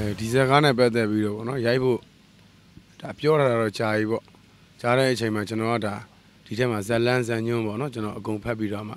အဲဒီဇက်ကားနဲ့ပတ်သက်ပြီးတော့ဗောနော်ရိုက်ဖို့ဒါပြောတာတော့ကြာပြီပေါ့ကြားတဲ့အချိန်မှာကျွန်တော်ကဒါဒီထဲမှာဇက်လန်းဇန်ညွန်းပေါ့နော်ကျွန်တော်အကုန်ဖတ်ပြီးတော့မှ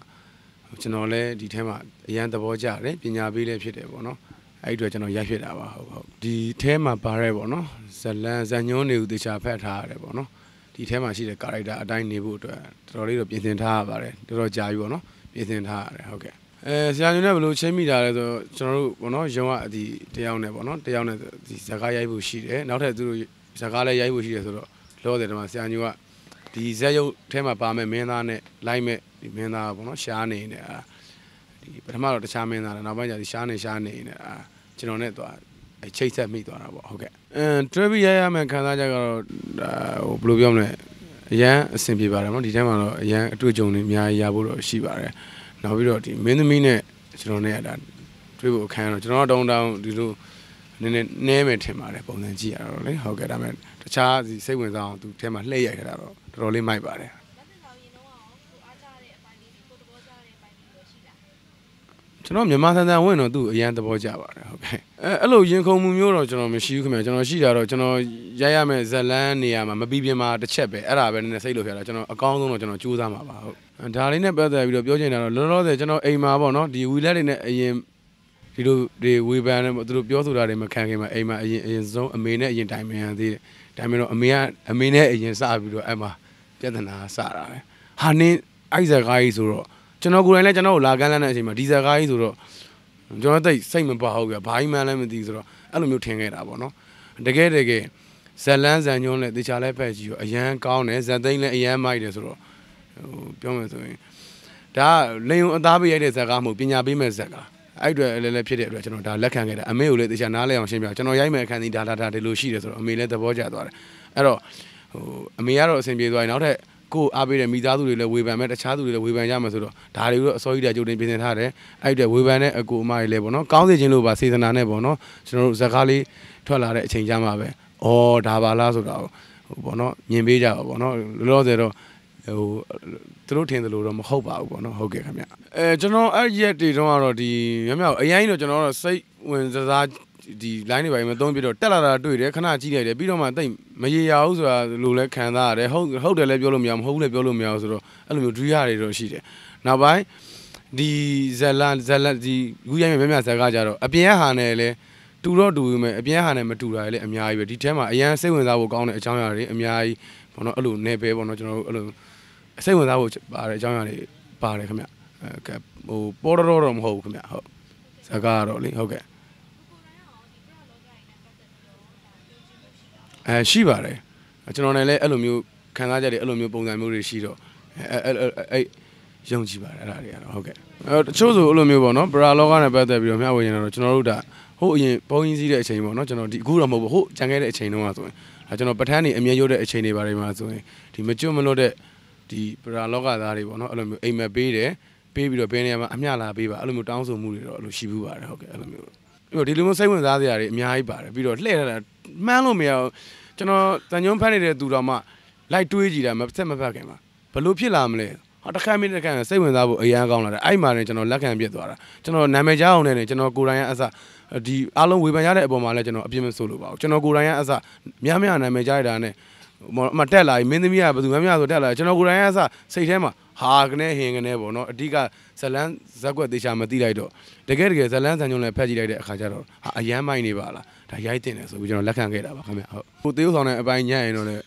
ကျွန်တော်လည်းဒီထဲမှာအရန်သဘောကျတယ်ပညာပေးလည်းဖြစ်တယ်ပေါ့နော်အဲ့အတွက်ကျွန်တော်ရိုက်ဖြစ်တာပါဟုတ်ဟုတ်ဒီထဲမှာပါရဲပေါ့နော်ဇက်လန်းဇန်ညွန်းတွေကိုတခြားဖတ်ထားရတယ်ပေါ့နော်ဒီထဲမှာရှိတဲ့ character အတိုင်းနေဖို့အတွက်တော်တော်လေးတော့ပြင်ဆင်ထားရပါတယ်တော်တော်ကြာပြီပေါ့နော်ပြင်ဆင်ထားရတယ်ဟုတ်ကဲ့အဲဆရာညွန်နဲ့ဘယ်လိုချင်းမိတာလဲဆိုတော့ကျွန်တော်တို့ဘောနော်ရုံကဒီတယောက်နဲ့ဘောနော်တယောက်နဲ့ဒီဇကားရိုက်ဖို့ရှိတယ်နောက်ထပ်သူတို့ဇကားလည်းရိုက်ဖို့ရှိတယ်ဆိုတော့လောတယ်ဒီမှာဆရာညွန်ကဒီဇက်ရုပ်ထဲမှာပါမဲ့မင်းသားနဲ့လိုက်မဲ့ဒီမင်းသားဘောနော်ရှားနေနေအာဒီပထမတော့တခြားမင်းသားလည်းနောက်ပိုင်းကျဒီရှားနေရှားနေနေအာကျွန်တော်နဲ့သွားအချိတ်ဆက်မိသွားတာပေါ့ဟုတ်ကဲ့အမ်တွဲပြီးရရမယ်ခံစားချက်ကတော့ဟိုဘယ်လိုပြောမလဲအရန်အဆင်ပြေပါတယ်နော်ဒီတိုင်းမှာတော့အရန်အတွေ့အကြုံတွေအများကြီးရဖို့တော့ရှိပါတယ်နောက်ပြီးတော့ဒီမင်းသမီးနဲ့ကျွန်တော်နဲ့အဲ့ဒါတွေ့ဖို့အခမ်းတော့ကျွန်တော်တောင်းတောင်းဒီလိုနည်းနည်းနည်းမယ်ထင်ပါတယ်ပုံစံကြည့်ရတော့လေဟုတ်ကဲ့ဒါပေမဲ့တခြားစိတ်ဝင်စားအောင်သူထဲမှာလှည့်ရိုက်ခဲ့တာတော့တော်တော်လေးမိုက်ပါတယ်ကျွန်တော်မြန်မာဆန်ဆန်ဝင်တော့သူ့အရန်သဘောကျပါတယ်ဟုတ်ကဲ့အဲအဲ့လိုရင်ခုန်မှုမျိုးတော့ကျွန်တော်မရှိဘူးခင်ဗျာကျွန်တော်ရှိတာတော့ကျွန်တော်ရိုက်ရမယ့်ဇလန်းနေရာမှာမပြီးပြင်မှာတစ်ချက်ပဲအဲ့ဒါပဲနည်းနည်းစိတ်လို့ဖြစ်လာကျွန်တော်အကောင်းဆုံးတော့ကျွန်တော်စူးစမ်းမှာပါဟုတ်ဒါလေးနဲ့ပတ်သက်ပြီးတော့ပြောချင်တာတော့လောလောဆယ်ကျွန်တော်အိမ်မှာပေါ့နော်ဒီဝီလက်တွေနဲ့အရင်ဒီလိုဒီဝေဖန်တယ်သူတို့ပြောဆိုတာတွေမခံခင်မှာအိမ်မှာအရင်အရင်ဆုံးအမေနဲ့အရင်တိုင်ပင်ရသေးတယ်တိုင်ပင်တော့အမေကအမေနဲ့အရင်စပြီးတော့အဲ့မှာပြဿနာစတာပဲဟာနင်းအိုက်ဇာကားကြီးဆိုတော့ကျွန်တော်ကိုယ်တိုင်လည်းကျွန်တော်ကိုလာကမ်းလမ်းတဲ့အချိန်မှာဒီဇယ်ကားကြီးဆိုတော့ကျွန်တော်တိတ်စိတ်မပါဘူးဗျဘာကြီးမှန်းလည်းမသိဆိုတော့အဲ့လိုမျိုးထင်ခဲ့တာပေါ့နော်တကယ်တကယ်ဇက်လန်းဇန်ညွန်းလည်းတခြားလည်းဖက်ကြီးရောအရန်ကောင်းတယ်ဇက်သိန်းလည်းအရန်မိုက်တယ်ဆိုတော့ဟိုပြောမယ်ဆိုရင်ဒါလေယုံအသားပေးရိုက်တဲ့ဇက်ကားမဟုတ်ပညာပေးမဲ့ဇက်ကားအဲ့အတွက်လည်းလည်းဖြစ်တဲ့အတွက်ကျွန်တော်ဒါလက်ခံခဲ့တာအမေကိုလည်းတခြားနားလဲအောင်ရှင်းပြကျွန်တော်ရိုက်မဲ့အခန်းကြီးဒါဒါဒါဒီလိုရှိတယ်ဆိုတော့အမေလည်းသဘောကျသွားတယ်အဲ့တော့ဟိုအမေကတော့အဆင်ပြေသွားပြီနောက်ထပ်ကိုအားပေးတဲ့မိသားစုတွေလည်းဝေဖန်မယ်တခြားသူတွေလည်းဝေဖန်ကြမယ်ဆိုတော့ဒါတွေတော့အစိုးရတရားကြိုတင်ပြင်ဆင်ထားတယ်အဲ့တဲ့ဝေဖန်တဲ့အကူအမတွေလည်းပေါ့နော်ကောင်းစေခြင်းလို့ပါစေတနာနဲ့ပေါ့နော်ကျွန်တော်တို့ဇကားလေးထွက်လာတဲ့အချိန်ကြမှာပဲအော်ဒါပါလားဆိုတော့ဟိုပေါ့နော်မြင်ပေးကြပါပေါ့နော်လောလောဆယ်တော့ဟိုသူတို့ထင်တယ်လို့တော့မဟုတ်ပါဘူးပေါ့နော်ဟုတ်ကဲ့ခင်ဗျအဲကျွန်တော်အဲ့ရက်တွေတုန်းကတော့ဒီမြမြအရင်တော့ကျွန်တော်တော့စိတ်ဝင်စားဒီ line တွေပိုင်းမသုံးပြတော့တက်လာတာတွေ့တယ်ခဏကြည့်လိုက်တယ်ပြီးတော့မှတိတ်မရေရဘူးဆိုတာလို့လဲခံစားရတယ်ဟုတ်ဟုတ်တယ်လည်းပြောလို့မရမဟုတ်ဘူးလည်းပြောလို့မရဘူးဆိုတော့အဲ့လိုမျိုးဒုရတွေတော့ရှိတယ်နောက်ပိုင်းဒီဇလန်ဇလန်ဒီခုရိုင်းမြမြဇက်ကကြတော့အပြင်ဟာနဲ့လည်းတူတော့တူမယ်အပြင်းဟာနဲ့မတူတာလည်းအများကြီးပဲဒီထဲမှာအရန်စိတ်ဝင်စားဖို့ကောင်းတဲ့အကြောင်းအရာတွေအများကြီးဘောနော်အဲ့လိုနယ်ပယ်ဘောနော်ကျွန်တော်တို့အဲ့လိုစိတ်ဝင်စားဖို့ပါတဲ့အကြောင်းအရာတွေပါတယ်ခင်ဗျဟိုပေါ်တော်တော့မဟုတ်ဘူးခင်ဗျဟုတ်ဇာကားတော့လေဟုတ်ကဲ့အဲရှိပါတယ်ကျွန်တော်နဲ့လည်းအဲ့လိုမျိုးခံစားချက်တွေအဲ့လိုမျိုးပုံစံမျိုးတွေရှိတော့အဲအဲ့ယုံကြည်ပါတယ်အဲ့ဒါတွေကတော့ဟုတ်ကဲ့အဲတချို့ဆိုအဲ့လိုမျိုးပေါ့နော်ပရာလောကနဲ့ပတ်သက်ပြီးတော့မျှဝေနေတာတော့ကျွန်တော်တို့ဒါဟုတ်အရင်ပုံရင်းစည်းတဲ့အချိန်ပေါ့နော်ကျွန်တော်ဒီအခုတော့မဟုတ်ဘူးဟုတ်ကြံခဲ့တဲ့အချိန်တုန်းကဆိုရင်ဒါကျွန်တော်ပဋ္ဌာန်းနေအမြဲရုပ်တဲ့အချိန်တွေပါတယ်မှာဆိုရင်ဒီမကျွတ်မလွတ်တဲ့ဒီပရာလောကသားတွေပေါ့နော်အဲ့လိုမျိုးအိမ်မက်ပေးတယ်ပေးပြီးတော့ဘယ်နေရာမှာအမျှလာပေးပါအဲ့လိုမျိုးတောင်းဆိုမှုတွေတော့အဲ့လိုရှိဘူးပါတယ်ဟုတ်ကဲ့အဲ့လိုမျိုးပြီးတော့ဒီလိုမျိုးစိတ်ဝင်စားစရာတွေအများကြီးပါတယ်ပြီးတော့လှည့်ရတာမှန်းလို့မရဘူးကျွန်တော်တန်ညွန်းဖတ်နေတဲ့သူတော်မှလိုက်တွေးကြည့်တာမဆက်မဖတ်ခင်မှာဘလို့ဖြစ်လာမလဲဟာတခါမင်းတခါစိတ်ဝင်စားဖို့အရန်ကောင်းလာတယ်အဲ့မှာလည်းကျွန်တော်လက်ခံပြစ်သွားတာကျွန်တော်နာမည်ကြားအောင်နဲ့ကျွန်တော်ကိုယ်တိုင်ကအစဒီအားလုံးဝေဖန်ရတဲ့အပေါ်မှာလည်းကျွန်တော်အပြစ်မဆိုးလို့ပါဘူးကျွန်တော်ကိုယ်တိုင်ကအစများများနာမည်ကြားရတာနဲ့အမတက်လာပြီမင်းသမီးကဘယ်သူမှမရဆိုတက်လာကျွန်တော်ကိုယ်တိုင်ကအစစိတ်ထဲမှာဟာကနေဟင်ကနေပေါ့နော်အဓိကဇလန်းဇက်ွက်သေးချာမသိလိုက်တော့တကယ်တကယ်ဇလန်းဆန်ညုံလည်းဖက်ကြည့်လိုက်တဲ့အခါကျတော့ဟာအယမ်းမိုက်နေပါလားဒါရိုက်တင်တယ်ဆိုပြီးကျွန်တော်လက်ခံခဲ့တာပါခင်ဗျဟုတ်ကိုသေးဦးဆောင်တဲ့အပိုင်းညံ့ရင်တော့လည်း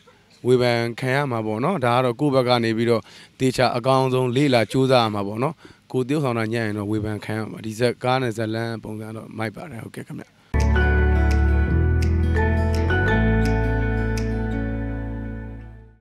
ဝေဖန်ခံရမှာပေါ့နော်ဒါကတော့ကိုယ့်ဘက်ကနေပြီးတော့တေချာအကောင်ဆုံးလေ့လာစူးစမ်းရမှာပေါ့နော်ကိုသေးဦးဆောင်တာညံ့ရင်တော့ဝေဖန်ခံရမှာဒီဇက်ကားနဲ့ဇလန်းပုံစံတော့မိုက်ပါတယ်ဟုတ်ကဲ့ခင်ဗျ